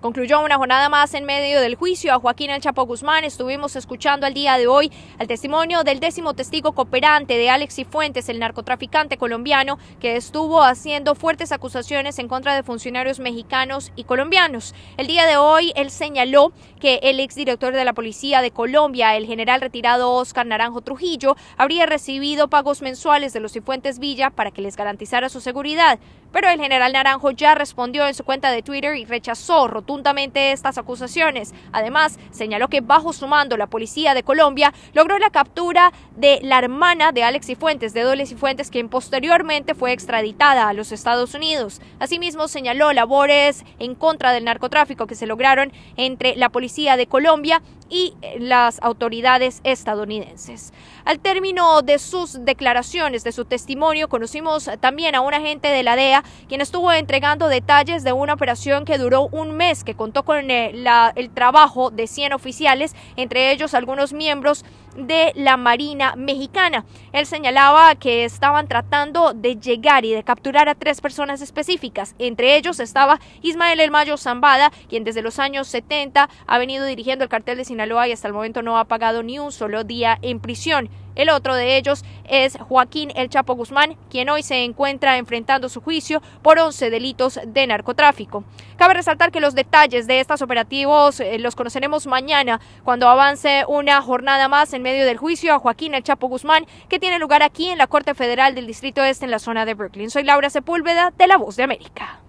Concluyó una jornada más en medio del juicio a Joaquín El Chapo Guzmán. Estuvimos escuchando al día de hoy el testimonio del décimo testigo cooperante de Alex Fuentes, el narcotraficante colombiano, que estuvo haciendo fuertes acusaciones en contra de funcionarios mexicanos y colombianos. El día de hoy él señaló que el exdirector de la Policía de Colombia, el general retirado Oscar Naranjo Trujillo, habría recibido pagos mensuales de los Cifuentes Villa para que les garantizara su seguridad pero el general Naranjo ya respondió en su cuenta de Twitter y rechazó rotundamente estas acusaciones. Además, señaló que bajo su mando la policía de Colombia logró la captura de la hermana de Alex y Fuentes, de Doles y Fuentes, quien posteriormente fue extraditada a los Estados Unidos. Asimismo, señaló labores en contra del narcotráfico que se lograron entre la policía de Colombia y eh, las autoridades estadounidenses. Al término de sus declaraciones, de su testimonio, conocimos eh, también a un agente de la DEA quien estuvo entregando detalles de una operación que duró un mes, que contó con eh, el, trabajo de 100 oficiales, entre ellos algunos miembros de la Marina Mexicana. Él señalaba que estaban tratando de llegar y de capturar a tres personas específicas. Entre ellos estaba Ismael El Mayo Zambada, quien desde los años 70 ha venido dirigiendo el cartel de Sinaloa y hasta el momento no ha pagado ni un solo día en prisión. El otro de ellos es Joaquín El Chapo Guzmán, quien hoy se encuentra enfrentando su juicio por 11 delitos de narcotráfico. Cabe resaltar que los detalles de estos operativos eh, los conoceremos mañana cuando avance una jornada más en medio del juicio a Joaquín El Chapo Guzmán, que tiene lugar aquí en la Corte Federal del Distrito Este en la zona de Brooklyn. Soy Laura Sepúlveda de La Voz de América.